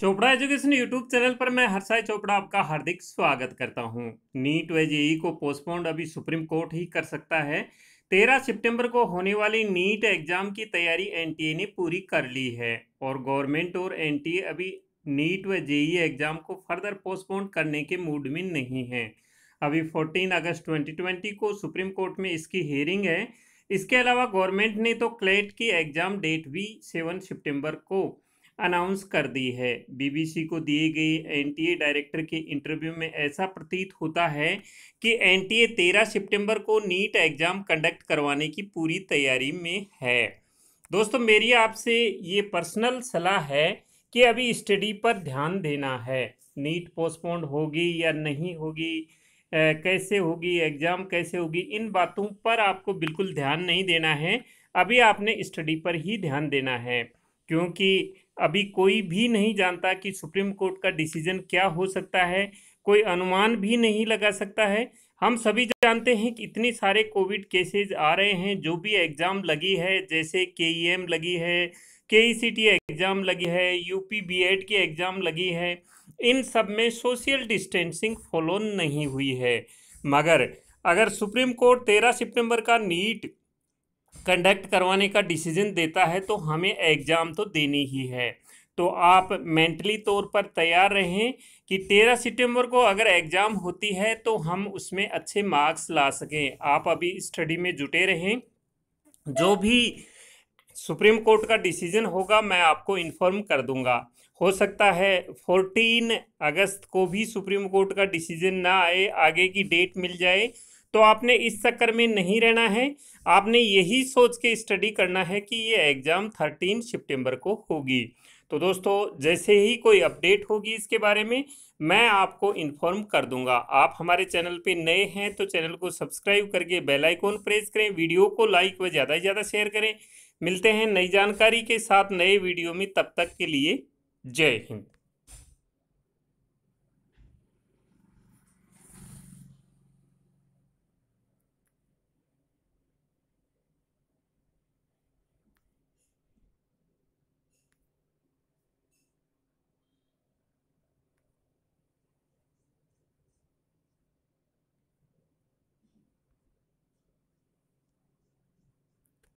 Chopra education YouTube channel पर मैं हर्षाई चोपड़ा आपका हार्दिक स्वागत करता हूं नीट व जेई को पोस्टपोन्ड अभी सुप्रीम कोर्ट ही कर सकता है तेरह सितंबर को होने वाली नीट एग्जाम की तैयारी एनटीए ने पूरी कर ली है और गवर्नमेंट और एनटीए अभी नीट व जेई एग्जाम को फर्दर पोस्टपोन करने के मूड में नहीं है अभी फोर्टीन अगस्त ट्वेंटी को सुप्रीम कोर्ट में इसकी हेयरिंग है इसके अलावा गवर्नमेंट ने तो क्लेट की एग्जाम डेट भी सेवन सितंबर को अनाउंस कर दी है बीबीसी को दिए गए एनटीए डायरेक्टर के इंटरव्यू में ऐसा प्रतीत होता है कि एनटीए 13 सितंबर को नीट एग्ज़ाम कंडक्ट करवाने की पूरी तैयारी में है दोस्तों मेरी आपसे ये पर्सनल सलाह है कि अभी स्टडी पर ध्यान देना है नीट पोस्टपोन्ड होगी या नहीं होगी कैसे होगी एग्ज़ाम कैसे होगी इन बातों पर आपको बिल्कुल ध्यान नहीं देना है अभी आपने स्टडी पर ही ध्यान देना है क्योंकि अभी कोई भी नहीं जानता कि सुप्रीम कोर्ट का डिसीजन क्या हो सकता है कोई अनुमान भी नहीं लगा सकता है हम सभी जानते हैं कि इतने सारे कोविड केसेस आ रहे हैं जो भी एग्ज़ाम लगी है जैसे के लगी है के एग्ज़ाम लगी है यू पी की एग्ज़ाम लगी है इन सब में सोशल डिस्टेंसिंग फॉलो नहीं हुई है मगर अगर सुप्रीम कोर्ट तेरह सितंबर का नीट कंडक्ट करवाने का डिसीजन देता है तो हमें एग्ज़ाम तो देनी ही है तो आप मेंटली तौर पर तैयार रहें कि तेरह सितंबर को अगर एग्ज़ाम होती है तो हम उसमें अच्छे मार्क्स ला सकें आप अभी स्टडी में जुटे रहें जो भी सुप्रीम कोर्ट का डिसीजन होगा मैं आपको इन्फॉर्म कर दूंगा हो सकता है फोर्टीन अगस्त को भी सुप्रीम कोर्ट का डिसीजन ना आए आगे की डेट मिल जाए तो आपने इस चक्कर में नहीं रहना है आपने यही सोच के स्टडी करना है कि ये एग्ज़ाम थर्टीन सितंबर को होगी तो दोस्तों जैसे ही कोई अपडेट होगी इसके बारे में मैं आपको इन्फॉर्म कर दूंगा आप हमारे चैनल पे नए हैं तो चैनल को सब्सक्राइब करके बेल आइकॉन प्रेस करें वीडियो को लाइक व ज़्यादा से ज़्यादा शेयर करें मिलते हैं नई जानकारी के साथ नए वीडियो में तब तक के लिए जय हिंद